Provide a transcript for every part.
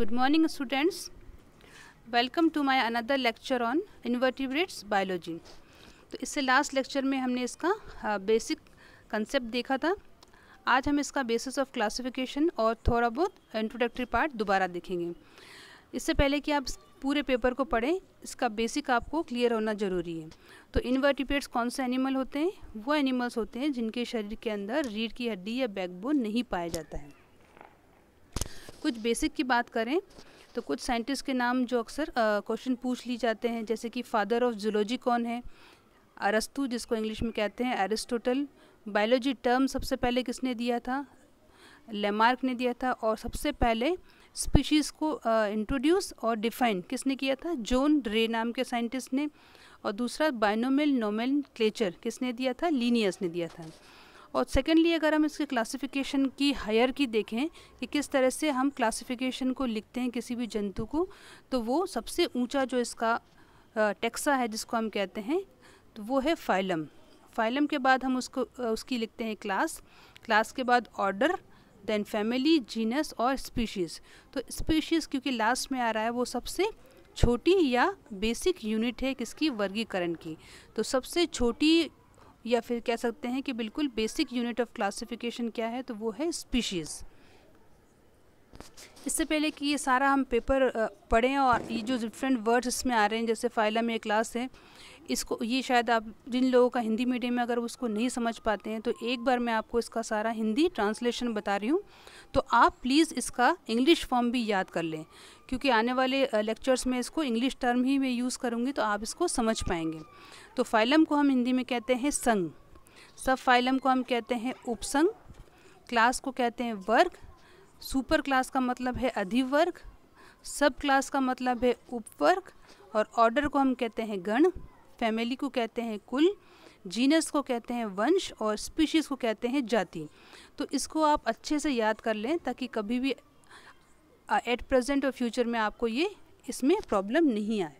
Good morning students. Welcome to my another lecture on invertebrates biology. तो इससे last lecture में हमने इसका बेसिक कंसेप्ट देखा था आज हम इसका बेसिस ऑफ क्लासिफिकेशन और थोड़ा बहुत इंट्रोडक्टरी पार्ट दोबारा देखेंगे इससे पहले कि आप पूरे पेपर को पढ़ें इसका बेसिक आपको क्लियर होना ज़रूरी है तो इन्वर्टिपेट्स कौन से एनिमल होते हैं वो एनिमल्स होते हैं जिनके शरीर के अंदर रीढ़ की हड्डी या बैकबोन नहीं पाया जाता है कुछ बेसिक की बात करें तो कुछ साइंटिस्ट के नाम जो अक्सर क्वेश्चन पूछ ली जाते हैं जैसे कि फादर ऑफ जूलॉजी कौन है अरस्तु जिसको इंग्लिश में कहते हैं एरिस्टोटल बायोलॉजी टर्म सबसे पहले किसने दिया था लेमार्क ने दिया था और सबसे पहले स्पीशीज़ को इंट्रोड्यूस और डिफाइन किसने किया था जोन रे नाम के साइंटिस्ट ने और दूसरा बायनोमिल नोमल क्लेचर किसने दिया था लीनियस ने दिया था और सेकेंडली अगर हम इसके क्लासिफिकेशन की हायर की देखें कि किस तरह से हम क्लासिफिकेशन को लिखते हैं किसी भी जंतु को तो वो सबसे ऊंचा जो इसका टेक्सा है जिसको हम कहते हैं तो वो है फाइलम फाइलम के बाद हम उसको उसकी लिखते हैं क्लास क्लास के बाद ऑर्डर देन फैमिली जीनस और स्पीशीज़ तो स्पीशीज़ क्योंकि लास्ट में आ रहा है वो सबसे छोटी या बेसिक यूनिट है किसकी वर्गीकरण की तो सबसे छोटी या फिर कह सकते हैं कि बिल्कुल बेसिक यूनिट ऑफ क्लासिफिकेशन क्या है तो वो है स्पीशीज़ इससे पहले कि ये सारा हम पेपर पढ़ें और ये जो डिफरेंट वर्ड्स इसमें आ रहे हैं जैसे फाइलम या क्लास है इसको ये शायद आप जिन लोगों का हिंदी मीडियम में अगर उसको नहीं समझ पाते हैं तो एक बार मैं आपको इसका सारा हिंदी ट्रांसलेशन बता रही हूँ तो आप प्लीज़ इसका इंग्लिश फॉर्म भी याद कर लें क्योंकि आने वाले लेक्चर्स में इसको इंग्लिश टर्म ही मैं यूज़ करूँगी तो आप इसको समझ पाएंगे तो फाइलम को हम हिंदी में कहते हैं संग सब फाइलम को हम कहते हैं उपसंग क्लास को कहते हैं वर्ग सुपर क्लास का मतलब है अधिवर्ग सब क्लास का मतलब है उपवर्ग और ऑर्डर को हम कहते हैं गण फैमिली को कहते हैं कुल जीनस को कहते हैं वंश और स्पीशीज़ को कहते हैं जाति तो इसको आप अच्छे से याद कर लें ताकि कभी भी एट प्रेजेंट और फ्यूचर में आपको ये इसमें प्रॉब्लम नहीं आए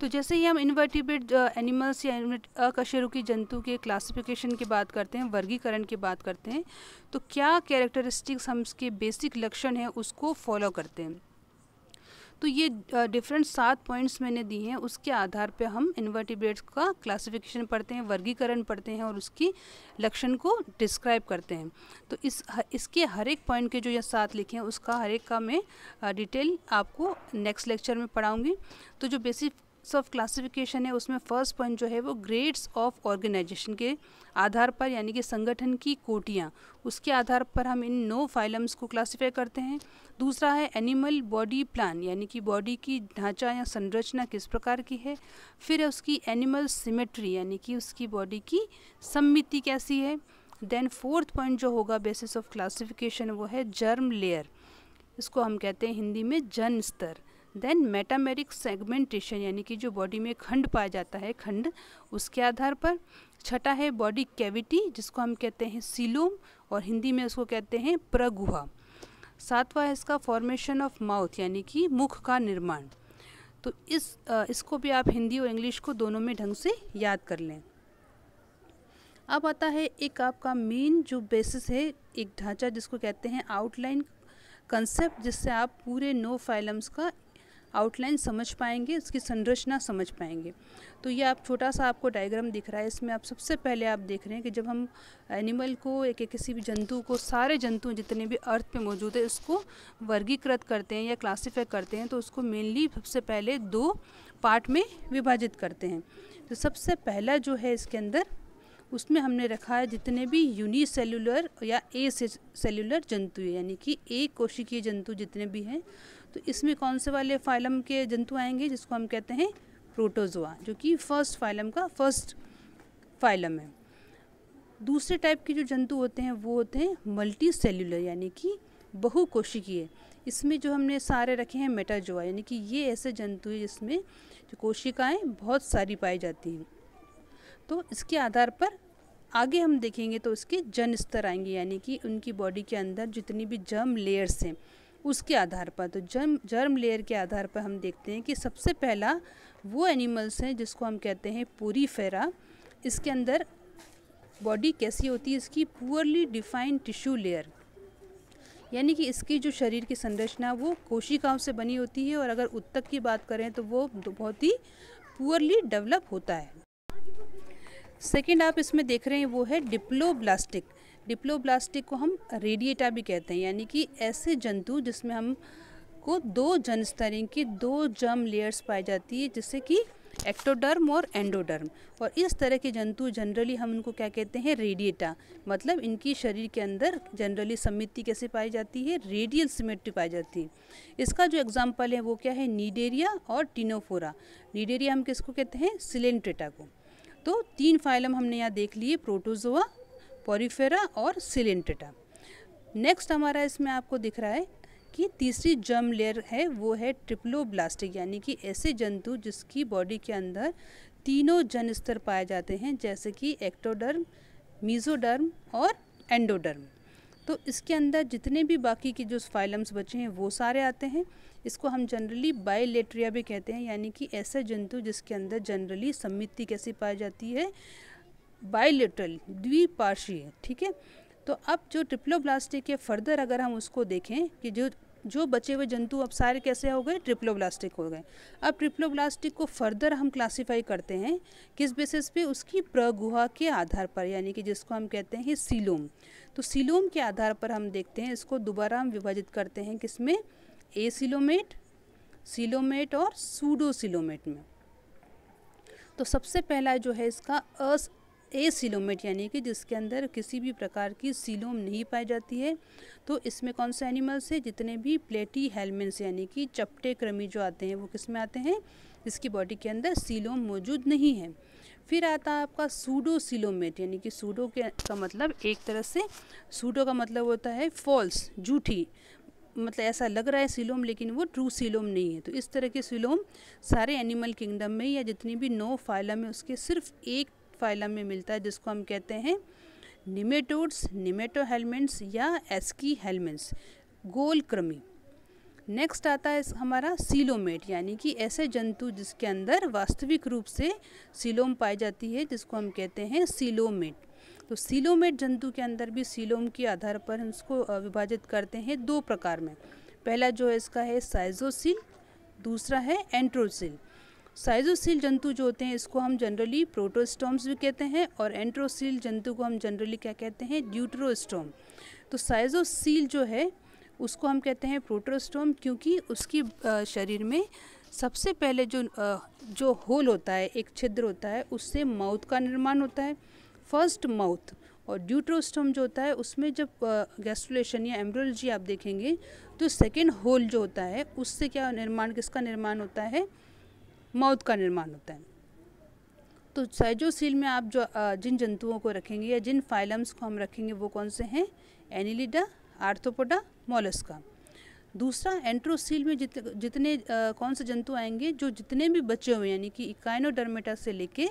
तो जैसे ही हम इन्वर्टिबेट एनिमल्स uh, या अकशेरू की जंतु के क्लासिफिकेशन की बात करते हैं वर्गीकरण की बात करते हैं तो क्या कैरेक्टरिस्टिक्स हम इसके बेसिक लक्षण हैं उसको फॉलो करते हैं तो ये डिफरेंट uh, सात पॉइंट्स मैंने दी हैं उसके आधार पे हम इन्वर्टिब्रेट्स का क्लासिफिकेशन पढ़ते हैं वर्गीकरण पढ़ते हैं और उसकी लक्षण को डिस्क्राइब करते हैं तो इस इसके हर एक पॉइंट के जो ये सात लिखे हैं उसका हर एक का मैं डिटेल uh, आपको नेक्स्ट लेक्चर में पढ़ाऊँगी तो जो बेसिक टाइप्स ऑफ क्लासिफिकेशन है उसमें फर्स्ट पॉइंट जो है वो ग्रेड्स ऑफ ऑर्गेनाइजेशन के आधार पर यानी कि संगठन की कोटियाँ उसके आधार पर हम इन नो फाइलम्स को क्लासीफाई करते हैं दूसरा है एनिमल बॉडी प्लान यानी कि बॉडी की ढांचा या संरचना किस प्रकार की है फिर है उसकी एनिमल सिमेट्री यानी कि उसकी बॉडी की सम्मिति कैसी है देन फोर्थ पॉइंट जो होगा बेसिस ऑफ क्लासिफिकेशन वो है जर्म लेयर इसको हम कहते हैं हिंदी में जन स्तर देन मेटामेरिक सेगमेंटेशन यानी कि जो बॉडी में खंड पाया जाता है खंड उसके आधार पर छठा है बॉडी कैविटी जिसको हम कहते हैं सीलोम और हिंदी में उसको कहते हैं प्रगुहा सातवा है इसका फॉर्मेशन ऑफ माउथ यानी कि मुख का निर्माण तो इस इसको भी आप हिंदी और इंग्लिश को दोनों में ढंग से याद कर लें अब आता है एक आपका मेन जो बेसिस है एक ढांचा जिसको कहते हैं आउटलाइन कंसेप्ट जिससे आप पूरे नो फाइलम्स का आउटलाइन समझ पाएंगे उसकी संरचना समझ पाएंगे तो ये आप छोटा सा आपको डायग्राम दिख रहा है इसमें आप सबसे पहले आप देख रहे हैं कि जब हम एनिमल को एक एक किसी भी जंतु को सारे जंतु जितने भी अर्थ पे मौजूद है उसको वर्गीकृत करते हैं या क्लासीफाई करते हैं तो उसको मेनली सबसे पहले दो पार्ट में विभाजित करते हैं तो सबसे पहला जो है इसके अंदर उसमें हमने रखा है जितने भी यूनिसेलुलर या ए सेलुलर जंतु यानी कि ए कोशिकीय जंतु जितने भी हैं तो इसमें कौन से वाले फाइलम के जंतु आएंगे जिसको हम कहते हैं प्रोटोजोआ जो कि फर्स्ट फाइलम का फर्स्ट फाइलम है दूसरे टाइप के जो जंतु होते हैं वो होते हैं मल्टी सेलुलर यानी कि बहु कोशिकीय इसमें जो हमने सारे रखे हैं मेटाजोआ यानी कि ये ऐसे जंतु हैं जिसमें जो कोशिकाएं बहुत सारी पाई जाती हैं तो इसके आधार पर आगे हम देखेंगे तो उसके जन स्तर आएंगे यानी कि उनकी बॉडी के अंदर जितनी भी जर्म लेयर्स हैं उसके आधार पर तो जर्म जर्म लेयर के आधार पर हम देखते हैं कि सबसे पहला वो एनिमल्स हैं जिसको हम कहते हैं पूरी फेरा इसके अंदर बॉडी कैसी होती है इसकी पुअरली डिफाइंड टिश्यू लेयर यानी कि इसकी जो शरीर की संरचना वो कोशिकाओं से बनी होती है और अगर उत्तक की बात करें तो वो बहुत ही पुअरली डेवलप होता है सेकेंड आप इसमें देख रहे हैं वो है डिप्लोब्लास्टिक डिप्लोब्लास्टिक को हम रेडिएटा भी कहते हैं यानी कि ऐसे जंतु जिसमें हम को दो जनस्तरिंग की दो जर्म लेयर्स पाई जाती है जिससे कि एक्टोडर्म और एंडोडर्म और इस तरह के जंतु जनरली हम उनको क्या कहते हैं रेडिएटा मतलब इनकी शरीर के अंदर जनरली सम्मिति कैसे पाई जाती है रेडियल सिमेट्री पाई जाती है इसका जो एग्जाम्पल है वो क्या है नीडेरिया और टिनोफोरा नीडेरिया हम किसको कहते हैं सिलेंट्रेटा को तो तीन फाइलम हमने यहाँ देख लिए प्रोटोजोआ पोरीफेरा और सिलेंटेटा नेक्स्ट हमारा इसमें आपको दिख रहा है कि तीसरी जर्म लेयर है वो है ट्रिप्लोब्लास्टिक यानी कि ऐसे जंतु जिसकी बॉडी के अंदर तीनों जन स्तर पाए जाते हैं जैसे कि एक्टोडर्म मीजोडर्म और एंडोडर्म तो इसके अंदर जितने भी बाकी के जो फाइलम्स बचे हैं वो सारे आते हैं इसको हम जनरली बायोलेट्रिया भी कहते हैं यानी कि ऐसा जंतु जिसके अंदर जनरली सम्मिति कैसी पाई जाती है बायोलेट्रल द्विपार्शीय ठीक है तो अब जो ट्रिप्लोब्लास्टिक के फर्दर अगर हम उसको देखें कि जो जो बचे हुए जंतु अब सारे कैसे हो गए ट्रिप्लोब्लास्टिक हो गए अब ट्रिप्लोब्लास्टिक को फर्दर हम क्लासीफाई करते हैं किस बेसिस पे उसकी प्रगुहा के आधार पर यानी कि जिसको हम कहते हैं सीलोम तो सीलोम के आधार पर हम देखते हैं इसको दोबारा हम विभाजित करते हैं किसमें ए सिलोमेट सिलोमेट और सूडो सिलोमेट में तो सबसे पहला जो है इसका ए सीलोमेट यानी कि जिसके अंदर किसी भी प्रकार की सीलोम नहीं पाई जाती है तो इसमें कौन से एनिमल्स है जितने भी प्लेटी हेलमेंट्स यानी कि चपटे क्रमी जो आते हैं वो किस में आते हैं इसकी बॉडी के अंदर सीलोम मौजूद नहीं है फिर आता है आपका सूडो सिलोमेट यानी कि सूडो के का मतलब एक तरह से सूडो का मतलब होता है फॉल्स झूठी मतलब ऐसा लग रहा है सिलोम लेकिन वो ट्रू सिलोम नहीं है तो इस तरह के सिलोम सारे एनिमल किंगडम में या जितनी भी नौ फाइलम में उसके सिर्फ एक फाइलम में मिलता है जिसको हम कहते हैं निमेटोड्स निमेटो हेलमेंट्स या एस्की हेलमेंट्स गोलक्रमी नेक्स्ट आता है हमारा सीलोमेट यानी कि ऐसे जंतु जिसके अंदर वास्तविक रूप से सीलोम पाई जाती है जिसको हम कहते हैं सीलोमेट तो सीलोमेट जंतु के अंदर भी सीलोम के आधार पर हम इसको विभाजित करते हैं दो प्रकार में पहला जो है इसका है साइजोसिल दूसरा है एंट्रोसिल साइजोसील जंतु जो होते हैं इसको हम जनरली प्रोटोस्टोम्स भी कहते हैं और एंट्रोसील जंतु को हम जनरली क्या कहते हैं ड्यूट्रोस्टोम तो साइजोसील जो है उसको हम कहते हैं प्रोटोस्टोम क्योंकि उसकी शरीर में सबसे पहले जो जो होल होता है एक छिद्र होता है उससे माउथ का निर्माण होता है फर्स्ट माउथ और ड्यूट्रोस्टोम जो होता है उसमें जब गैस्ट्रोलेशन या एम्ब्रोलॉजी आप देखेंगे तो सेकेंड होल जो होता है उससे क्या निर्माण किसका निर्माण होता है मौत का निर्माण होता है तो साइजोसील में आप जो जिन जंतुओं को रखेंगे या जिन फाइलम्स को हम रखेंगे वो कौन से हैं एनिलिडा आर्थोपोडा मोलस्का दूसरा एंट्रोसील में जित, जितने आ, कौन से जंतु आएंगे जो जितने भी बचे हुए यानी कि इकाइनोडर्मेटा से लेके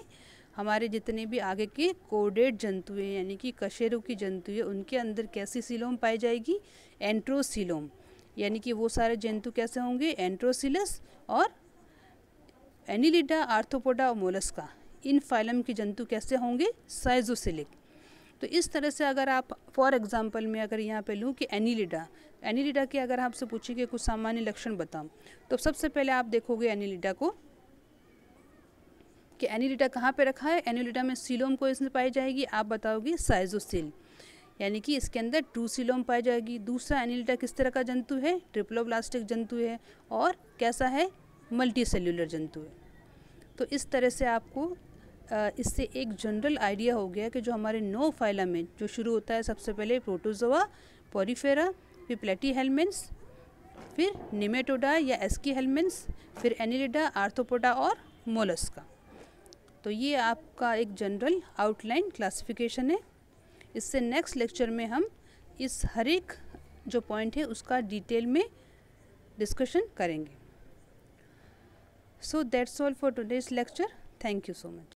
हमारे जितने भी आगे के कोडेड जंतु हैं यानी कि कशेरों की जंतु है उनके अंदर कैसी सीलोम पाई जाएगी एंट्रोसीलोम यानी कि वो सारे जंतु कैसे होंगे एंट्रोसिलस और एनिलिडा आर्थोपोडा और मोलस्का इन फाइलम के जंतु कैसे होंगे साइजोसिलिक तो इस तरह से अगर आप फॉर एग्ज़ाम्पल में अगर यहाँ पे लूँ कि एनिलिडा एनिलिडा के अगर आपसे पूछे कि कुछ सामान्य लक्षण बताऊँ तो सबसे पहले आप देखोगे एनिलिडा को कि एनिलिडा कहाँ पे रखा है एनिलिडा में सीलोम को इसमें पाई जाएगी आप बताओगी साइजोसिल यानी कि इसके अंदर टू सीलोम पाई जाएगी दूसरा एनिलिडा किस तरह का जंतु है ट्रिप्लोब्लास्टिक जंतु है और कैसा है मल्टी सेल्यूलर जंतु है तो इस तरह से आपको इससे एक जनरल आइडिया हो गया कि जो हमारे नो फाइला में जो शुरू होता है सबसे पहले प्रोटोजोआ पोरीफेरा फिर प्लेटी हेलमेंट्स फिर निमेटोडा या एस्की हेलमेंट्स फिर एनिलिडा आर्थोपोडा और मोलस्का तो ये आपका एक जनरल आउटलाइन क्लासिफिकेशन है इससे नेक्स्ट लेक्चर में हम इस हर एक जो पॉइंट है उसका डिटेल में डिस्कशन करेंगे So that's all for today's lecture. Thank you so much.